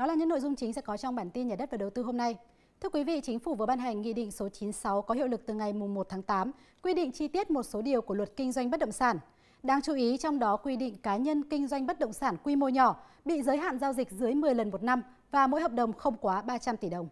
Đó là những nội dung chính sẽ có trong bản tin nhà đất và đầu tư hôm nay. Thưa quý vị, Chính phủ vừa ban hành Nghị định số 96 có hiệu lực từ ngày 1 tháng 8, quy định chi tiết một số điều của luật kinh doanh bất động sản. Đáng chú ý trong đó quy định cá nhân kinh doanh bất động sản quy mô nhỏ bị giới hạn giao dịch dưới 10 lần một năm và mỗi hợp đồng không quá 300 tỷ đồng.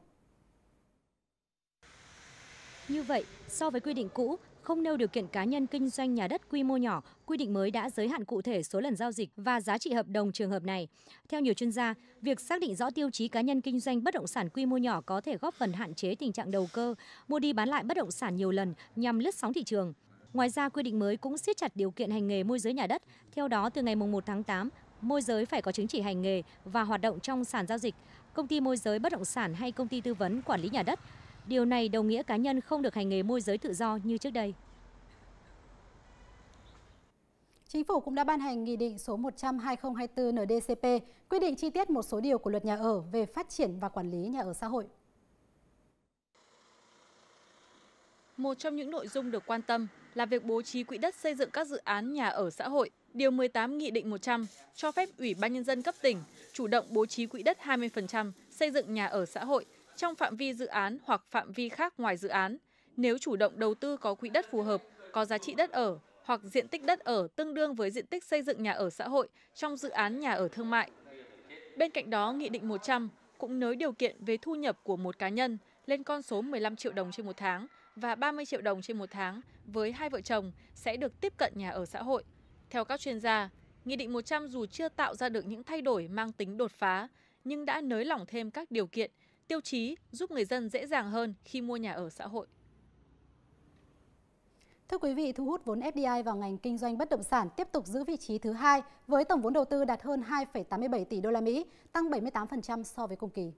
Như vậy, so với quy định cũ, không nêu điều kiện cá nhân kinh doanh nhà đất quy mô nhỏ, quy định mới đã giới hạn cụ thể số lần giao dịch và giá trị hợp đồng trường hợp này. Theo nhiều chuyên gia, việc xác định rõ tiêu chí cá nhân kinh doanh bất động sản quy mô nhỏ có thể góp phần hạn chế tình trạng đầu cơ, mua đi bán lại bất động sản nhiều lần nhằm lướt sóng thị trường. Ngoài ra, quy định mới cũng siết chặt điều kiện hành nghề môi giới nhà đất. Theo đó, từ ngày 1 tháng 8, môi giới phải có chứng chỉ hành nghề và hoạt động trong sàn giao dịch, công ty môi giới bất động sản hay công ty tư vấn quản lý nhà đất Điều này đồng nghĩa cá nhân không được hành nghề môi giới tự do như trước đây. Chính phủ cũng đã ban hành Nghị định số 100-2024 NDCP, quy định chi tiết một số điều của luật nhà ở về phát triển và quản lý nhà ở xã hội. Một trong những nội dung được quan tâm là việc bố trí quỹ đất xây dựng các dự án nhà ở xã hội. Điều 18 Nghị định 100 cho phép Ủy ban Nhân dân cấp tỉnh chủ động bố trí quỹ đất 20% xây dựng nhà ở xã hội – trong phạm vi dự án hoặc phạm vi khác ngoài dự án, nếu chủ động đầu tư có quỹ đất phù hợp, có giá trị đất ở hoặc diện tích đất ở tương đương với diện tích xây dựng nhà ở xã hội trong dự án nhà ở thương mại. Bên cạnh đó, Nghị định 100 cũng nới điều kiện về thu nhập của một cá nhân lên con số 15 triệu đồng trên một tháng và 30 triệu đồng trên một tháng với hai vợ chồng sẽ được tiếp cận nhà ở xã hội. Theo các chuyên gia, Nghị định 100 dù chưa tạo ra được những thay đổi mang tính đột phá, nhưng đã nới lỏng thêm các điều kiện tiêu chí giúp người dân dễ dàng hơn khi mua nhà ở xã hội. Thưa quý vị, thu hút vốn FDI vào ngành kinh doanh bất động sản tiếp tục giữ vị trí thứ hai với tổng vốn đầu tư đạt hơn 2,87 tỷ đô la Mỹ, tăng 78% so với cùng kỳ.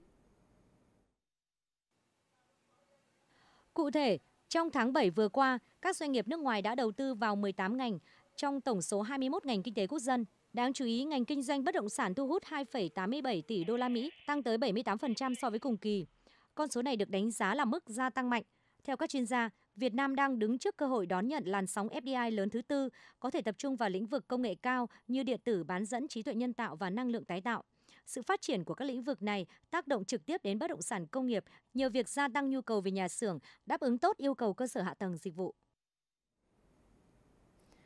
Cụ thể, trong tháng 7 vừa qua, các doanh nghiệp nước ngoài đã đầu tư vào 18 ngành trong tổng số 21 ngành kinh tế quốc dân Đáng chú ý, ngành kinh doanh bất động sản thu hút 2,87 tỷ đô la Mỹ, tăng tới 78% so với cùng kỳ. Con số này được đánh giá là mức gia tăng mạnh. Theo các chuyên gia, Việt Nam đang đứng trước cơ hội đón nhận làn sóng FDI lớn thứ tư, có thể tập trung vào lĩnh vực công nghệ cao như điện tử bán dẫn trí tuệ nhân tạo và năng lượng tái tạo. Sự phát triển của các lĩnh vực này tác động trực tiếp đến bất động sản công nghiệp nhờ việc gia tăng nhu cầu về nhà xưởng, đáp ứng tốt yêu cầu cơ sở hạ tầng dịch vụ.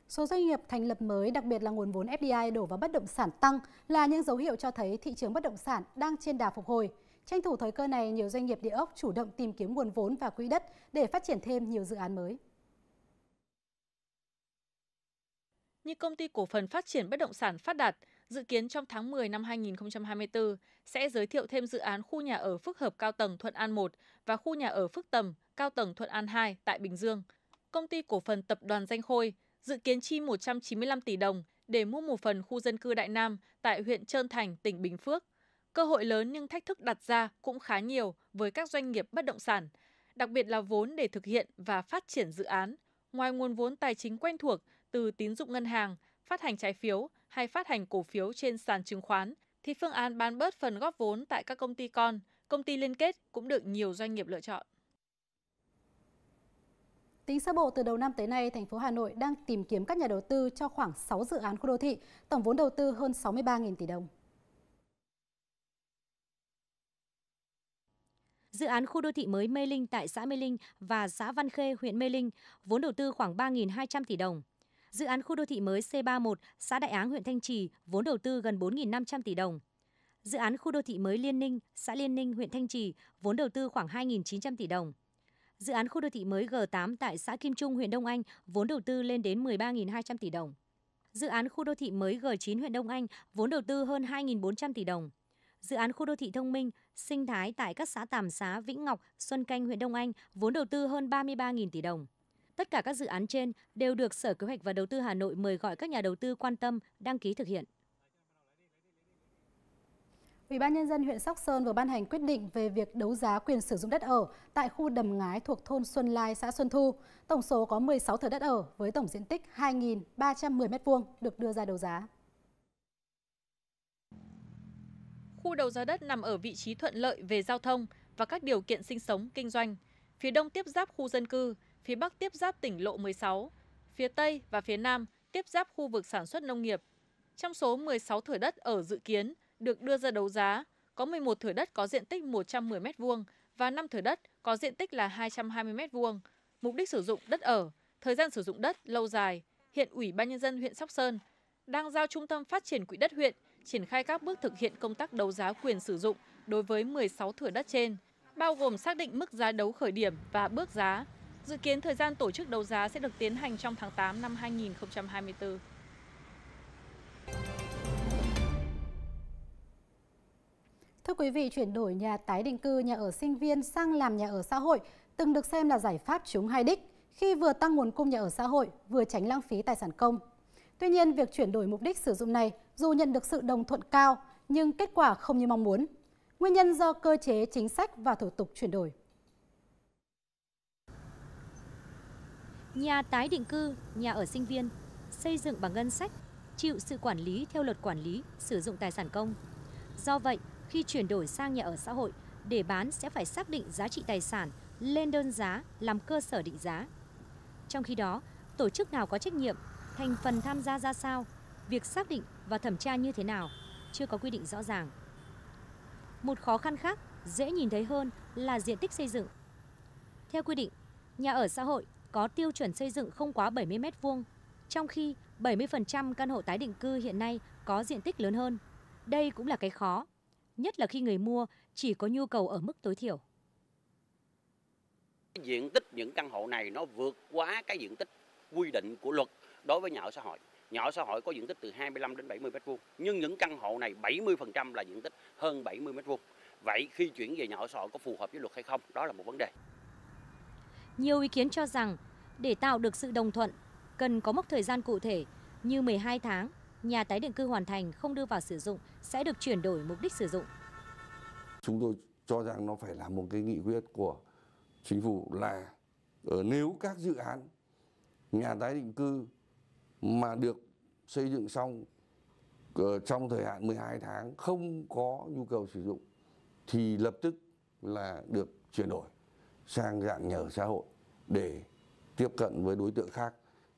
Số doanh nghiệp thành lập mới, đặc biệt là nguồn vốn FDI đổ vào bất động sản tăng là những dấu hiệu cho thấy thị trường bất động sản đang trên đà phục hồi. Tranh thủ thời cơ này, nhiều doanh nghiệp địa ốc chủ động tìm kiếm nguồn vốn và quỹ đất để phát triển thêm nhiều dự án mới. Như công ty cổ phần phát triển bất động sản Phát Đạt, dự kiến trong tháng 10 năm 2024 sẽ giới thiệu thêm dự án khu nhà ở phức hợp cao tầng Thuận An 1 và khu nhà ở phức tầng cao tầng Thuận An 2 tại Bình Dương. Công ty cổ phần tập đoàn Danh Khôi dự kiến chi 195 tỷ đồng để mua một phần khu dân cư Đại Nam tại huyện Trơn Thành, tỉnh Bình Phước. Cơ hội lớn nhưng thách thức đặt ra cũng khá nhiều với các doanh nghiệp bất động sản, đặc biệt là vốn để thực hiện và phát triển dự án. Ngoài nguồn vốn tài chính quen thuộc từ tín dụng ngân hàng, phát hành trái phiếu hay phát hành cổ phiếu trên sàn chứng khoán, thì phương án bán bớt phần góp vốn tại các công ty con, công ty liên kết cũng được nhiều doanh nghiệp lựa chọn. Tính sơ bộ từ đầu năm tới nay, thành phố Hà Nội đang tìm kiếm các nhà đầu tư cho khoảng 6 dự án khu đô thị, tổng vốn đầu tư hơn 63.000 tỷ đồng. Dự án khu đô thị mới Mê Linh tại xã Mê Linh và xã Văn Khê, huyện Mê Linh, vốn đầu tư khoảng 3.200 tỷ đồng. Dự án khu đô thị mới C31, xã Đại Áng, huyện Thanh Trì, vốn đầu tư gần 4.500 tỷ đồng. Dự án khu đô thị mới Liên Ninh, xã Liên Ninh, huyện Thanh Trì, vốn đầu tư khoảng 2.900 tỷ đồng. Dự án khu đô thị mới G8 tại xã Kim Trung, huyện Đông Anh, vốn đầu tư lên đến 13.200 tỷ đồng. Dự án khu đô thị mới G9 huyện Đông Anh, vốn đầu tư hơn 2.400 tỷ đồng. Dự án khu đô thị thông minh, sinh thái tại các xã Tàm Xá, Vĩnh Ngọc, Xuân Canh, huyện Đông Anh, vốn đầu tư hơn 33.000 tỷ đồng. Tất cả các dự án trên đều được Sở Kế hoạch và Đầu tư Hà Nội mời gọi các nhà đầu tư quan tâm đăng ký thực hiện. Ủy ban nhân dân huyện Sóc Sơn vừa ban hành quyết định về việc đấu giá quyền sử dụng đất ở tại khu đầm ngái thuộc thôn Xuân Lai, xã Xuân Thu. Tổng số có 16 thửa đất ở với tổng diện tích 2.310 m2 được đưa ra đấu giá. Khu đấu giá đất nằm ở vị trí thuận lợi về giao thông và các điều kiện sinh sống, kinh doanh. Phía đông tiếp giáp khu dân cư, phía bắc tiếp giáp tỉnh lộ 16, phía tây và phía nam tiếp giáp khu vực sản xuất nông nghiệp. Trong số 16 thửa đất ở dự kiến, được đưa ra đấu giá, có 11 thửa đất có diện tích 110 m2 và 5 thửa đất có diện tích là 220 m2. Mục đích sử dụng đất ở, thời gian sử dụng đất lâu dài. Hiện Ủy ban nhân dân huyện Sóc Sơn đang giao Trung tâm Phát triển Quỹ đất huyện triển khai các bước thực hiện công tác đấu giá quyền sử dụng đối với 16 thửa đất trên, bao gồm xác định mức giá đấu khởi điểm và bước giá. Dự kiến thời gian tổ chức đấu giá sẽ được tiến hành trong tháng 8 năm 2024. Thưa quý vị, chuyển đổi nhà tái định cư, nhà ở sinh viên sang làm nhà ở xã hội từng được xem là giải pháp chúng hai đích khi vừa tăng nguồn cung nhà ở xã hội, vừa tránh lãng phí tài sản công. Tuy nhiên, việc chuyển đổi mục đích sử dụng này dù nhận được sự đồng thuận cao, nhưng kết quả không như mong muốn. Nguyên nhân do cơ chế chính sách và thủ tục chuyển đổi. Nhà tái định cư, nhà ở sinh viên, xây dựng bằng ngân sách, chịu sự quản lý theo luật quản lý sử dụng tài sản công. Do vậy, khi chuyển đổi sang nhà ở xã hội để bán sẽ phải xác định giá trị tài sản lên đơn giá làm cơ sở định giá. Trong khi đó, tổ chức nào có trách nhiệm, thành phần tham gia ra sao, việc xác định và thẩm tra như thế nào chưa có quy định rõ ràng. Một khó khăn khác dễ nhìn thấy hơn là diện tích xây dựng. Theo quy định, nhà ở xã hội có tiêu chuẩn xây dựng không quá 70 m2, trong khi 70% căn hộ tái định cư hiện nay có diện tích lớn hơn. Đây cũng là cái khó nhất là khi người mua chỉ có nhu cầu ở mức tối thiểu. Diện tích những căn hộ này nó vượt quá cái diện tích quy định của luật đối với nhà ở xã hội. Nhà ở xã hội có diện tích từ 25 đến 70 mét vuông, nhưng những căn hộ này 70% là diện tích hơn 70 mét vuông. Vậy khi chuyển về nhà ở xã hội có phù hợp với luật hay không? Đó là một vấn đề. Nhiều ý kiến cho rằng để tạo được sự đồng thuận cần có mốc thời gian cụ thể như 12 tháng nhà tái định cư hoàn thành không đưa vào sử dụng sẽ được chuyển đổi mục đích sử dụng. Chúng tôi cho rằng nó phải là một cái nghị quyết của chính phủ là ở ờ, nếu các dự án nhà tái định cư mà được xây dựng xong ờ, trong thời hạn 12 tháng không có nhu cầu sử dụng thì lập tức là được chuyển đổi sang dạng nhà ở xã hội để tiếp cận với đối tượng khác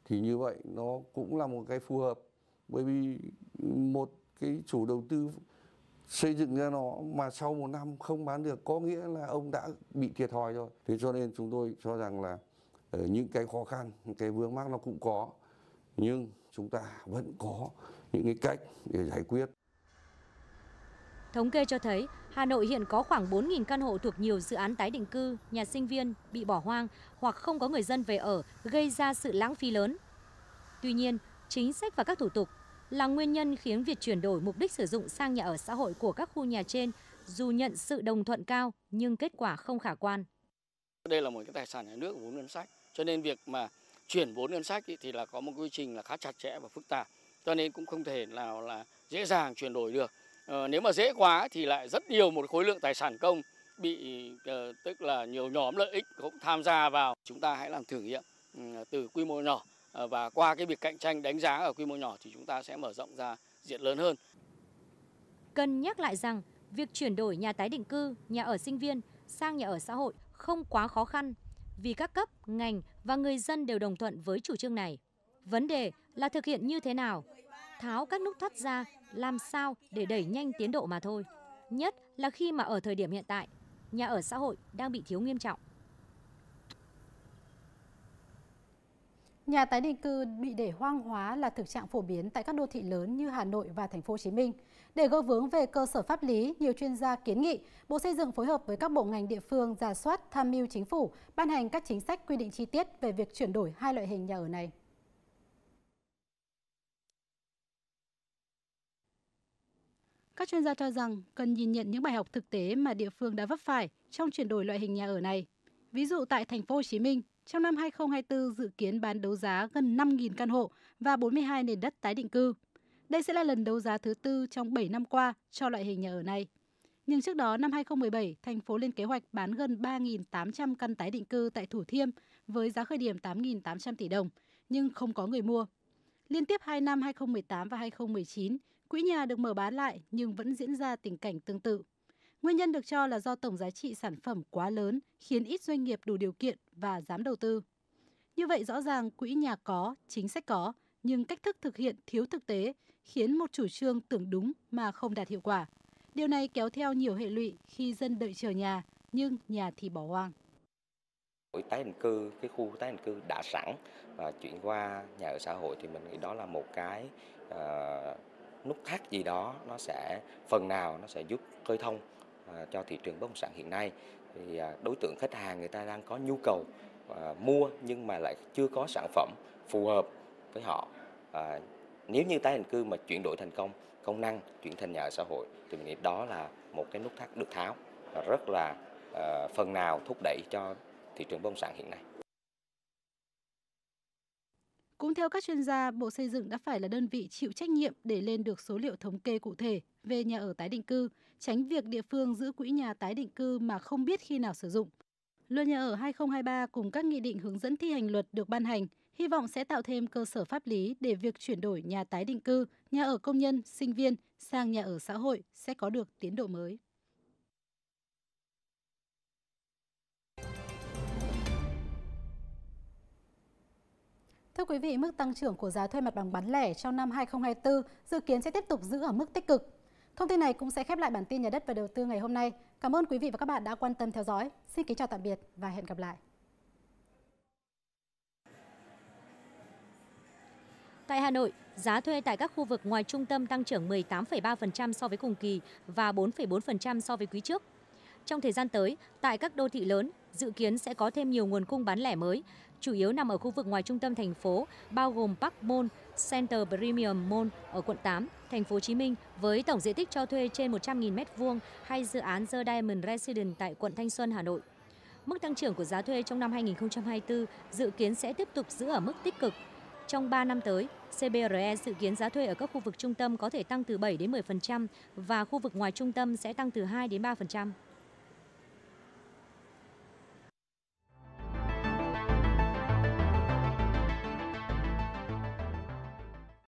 thì như vậy nó cũng là một cái phù hợp bởi vì một cái chủ đầu tư xây dựng ra nó mà sau một năm không bán được có nghĩa là ông đã bị thiệt thòi rồi thế cho nên chúng tôi cho rằng là ờ, những cái khó khăn cái vướng mắc nó cũng có nhưng chúng ta vẫn có những cái cách để giải quyết Thống kê cho thấy, Hà Nội hiện có khoảng 4.000 căn hộ thuộc nhiều dự án tái định cư, nhà sinh viên bị bỏ hoang hoặc không có người dân về ở, gây ra sự lãng phí lớn. Tuy nhiên, chính sách và các thủ tục là nguyên nhân khiến việc chuyển đổi mục đích sử dụng sang nhà ở xã hội của các khu nhà trên dù nhận sự đồng thuận cao nhưng kết quả không khả quan. Đây là một cái tài sản nhà nước vốn ngân sách, cho nên việc mà chuyển vốn ngân sách thì là có một quy trình là khá chặt chẽ và phức tạp, cho nên cũng không thể nào là dễ dàng chuyển đổi được. Ờ, nếu mà dễ quá thì lại rất nhiều một khối lượng tài sản công bị ờ, tức là nhiều nhóm lợi ích cũng tham gia vào. Chúng ta hãy làm thử nghiệm ừ, từ quy mô nhỏ Ờ, và qua cái việc cạnh tranh đánh giá ở quy mô nhỏ thì chúng ta sẽ mở rộng ra diện lớn hơn. Cần nhắc lại rằng việc chuyển đổi nhà tái định cư, nhà ở sinh viên sang nhà ở xã hội không quá khó khăn vì các cấp, ngành và người dân đều đồng thuận với chủ trương này. Vấn đề là thực hiện như thế nào, tháo các nút thắt ra làm sao để đẩy nhanh tiến độ mà thôi. Nhất là khi mà ở thời điểm hiện tại, nhà ở xã hội đang bị thiếu nghiêm trọng. Nhà tái định cư bị để hoang hóa là thực trạng phổ biến tại các đô thị lớn như Hà Nội và Thành phố Hồ Chí Minh. Để gỡ vướng về cơ sở pháp lý, nhiều chuyên gia kiến nghị Bộ Xây dựng phối hợp với các bộ ngành địa phương giả soát tham mưu chính phủ ban hành các chính sách quy định chi tiết về việc chuyển đổi hai loại hình nhà ở này. Các chuyên gia cho rằng cần nhìn nhận những bài học thực tế mà địa phương đã vấp phải trong chuyển đổi loại hình nhà ở này. Ví dụ tại thành phố Hồ Chí Minh, trong năm 2024 dự kiến bán đấu giá gần 5.000 căn hộ và 42 nền đất tái định cư. Đây sẽ là lần đấu giá thứ tư trong 7 năm qua cho loại hình nhà ở này. Nhưng trước đó, năm 2017, thành phố lên kế hoạch bán gần 3.800 căn tái định cư tại Thủ Thiêm với giá khởi điểm 8.800 tỷ đồng, nhưng không có người mua. Liên tiếp 2 năm 2018 và 2019, quỹ nhà được mở bán lại nhưng vẫn diễn ra tình cảnh tương tự. Nguyên nhân được cho là do tổng giá trị sản phẩm quá lớn khiến ít doanh nghiệp đủ điều kiện và dám đầu tư. Như vậy rõ ràng quỹ nhà có, chính sách có, nhưng cách thức thực hiện thiếu thực tế khiến một chủ trương tưởng đúng mà không đạt hiệu quả. Điều này kéo theo nhiều hệ lụy khi dân đợi chờ nhà nhưng nhà thì bỏ hoang. Cái tái định cư, cái khu tái định cư đã sẵn và chuyển qua nhà ở xã hội thì mình nghĩ đó là một cái uh, nút thắt gì đó nó sẽ phần nào nó sẽ giúp khơi thông À, cho thị trường bất động sản hiện nay thì à, đối tượng khách hàng người ta đang có nhu cầu à, mua nhưng mà lại chưa có sản phẩm phù hợp với họ nếu như tái định cư mà chuyển đổi thành công công năng chuyển thành nhà ở xã hội thì mình nghĩ đó là một cái nút thắt được tháo và rất là phần nào thúc đẩy cho thị trường bất động sản hiện nay. Cũng theo các chuyên gia, Bộ Xây dựng đã phải là đơn vị chịu trách nhiệm để lên được số liệu thống kê cụ thể về nhà ở tái định cư, tránh việc địa phương giữ quỹ nhà tái định cư mà không biết khi nào sử dụng. Luật nhà ở 2023 cùng các nghị định hướng dẫn thi hành luật được ban hành, hy vọng sẽ tạo thêm cơ sở pháp lý để việc chuyển đổi nhà tái định cư, nhà ở công nhân, sinh viên sang nhà ở xã hội sẽ có được tiến độ mới. Thưa quý vị, mức tăng trưởng của giá thuê mặt bằng bán lẻ trong năm 2024 dự kiến sẽ tiếp tục giữ ở mức tích cực Thông tin này cũng sẽ khép lại bản tin nhà đất và đầu tư ngày hôm nay. Cảm ơn quý vị và các bạn đã quan tâm theo dõi. Xin kính chào tạm biệt và hẹn gặp lại. Tại Hà Nội, giá thuê tại các khu vực ngoài trung tâm tăng trưởng 18,3% so với cùng kỳ và 4,4% so với quý trước. Trong thời gian tới, tại các đô thị lớn, dự kiến sẽ có thêm nhiều nguồn cung bán lẻ mới, chủ yếu nằm ở khu vực ngoài trung tâm thành phố, bao gồm Park Mall, Center Premium Mall ở quận 8, thành phố Hồ Chí Minh với tổng diện tích cho thuê trên 100.000 m2 hay dự án The Diamond Residence tại quận Thanh Xuân, Hà Nội. Mức tăng trưởng của giá thuê trong năm 2024 dự kiến sẽ tiếp tục giữ ở mức tích cực. Trong 3 năm tới, CBRE dự kiến giá thuê ở các khu vực trung tâm có thể tăng từ 7 đến 10% và khu vực ngoài trung tâm sẽ tăng từ 2 đến 3%.